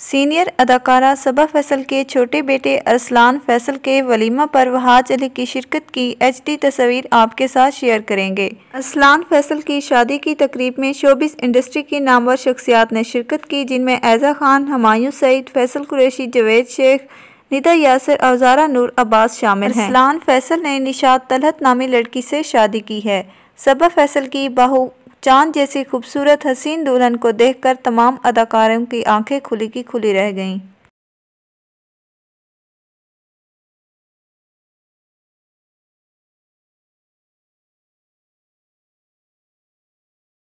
senior अदाकारा सबा फैसल के छोटे बेटे अरसलान फैसल के वलीमा पर वहाज अली की शिरकत की एचडी तस्वीर आपके साथ शेयर करेंगे अरसलान फैसल की शादी की तकरीब में शोबिस इंडस्ट्री की नामवर शख्सियात ने शिरकत की जिनमें ऐजा खान हमायूं सईद फैसल कुरैशी जवेद शेख निदा यासर अवजारा नूर अब्बास शामिल हैं अरसलान फैसल ने निशात तलहत नामी लड़की से शादी की है सबा फैसल की बहू चांद जैसी खूबसूरत हसीन दुल्हन को देखकर तमाम अदाकारों की आंखें खुली की खुली रह गईं